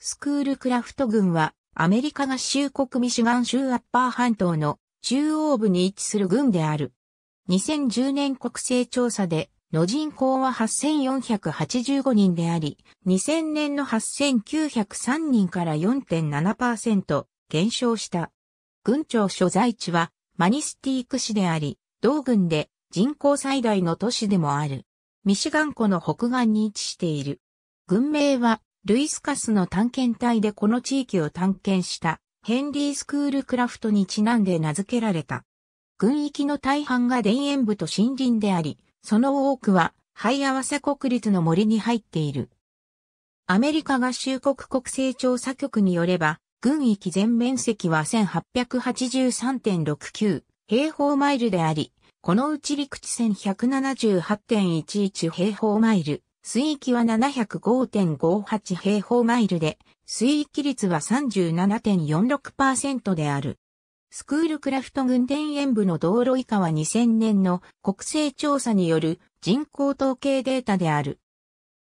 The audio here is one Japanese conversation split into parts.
スクールクラフト郡は、アメリカ合衆国ミシガン州アッパー半島の中央部に位置する郡である。2010年国勢調査で、の人口は8485人であり、2000年の8903人から4.7%減少した。郡庁所在地はマニスティーク市であり、同郡で人口最大の都市でもある。ミシガン湖の北岸に位置している。郡名はルイスカスの探検隊でこの地域を探検したヘンリー・スクールクラフトにちなんで名付けられた。軍域の大半が田園部と森林であり、その多くは、灰合わせ国立の森に入っている。アメリカ合衆国国勢調査局によれば、軍域全面積は1883.69平方マイルであり、このうち陸地1 178.11平方マイル、水域は705.58平方マイルで、水域率は37.46%である。スクールクラフト軍田園部の道路以下は2000年の国勢調査による人口統計データである。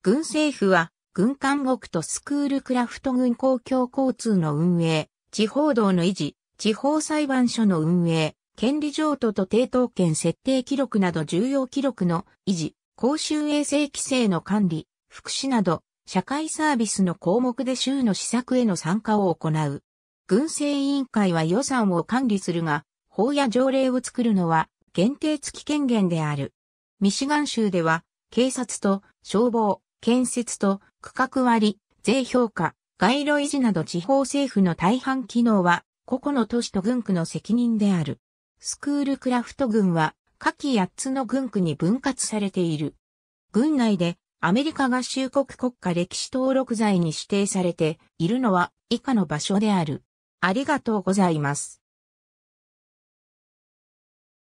軍政府は、軍艦獄とスクールクラフト軍公共交通の運営、地方道の維持、地方裁判所の運営、権利譲渡と抵当権設定記録など重要記録の維持、公衆衛生規制の管理、福祉など、社会サービスの項目で州の施策への参加を行う。軍政委員会は予算を管理するが、法や条例を作るのは限定付き権限である。ミシガン州では、警察と消防、建設と区画割、税評価、街路維持など地方政府の大半機能は、個々の都市と軍区の責任である。スクールクラフト軍は下記8つの軍区に分割されている。軍内でアメリカ合衆国国家歴史登録罪に指定されているのは以下の場所である。ありがとうございます。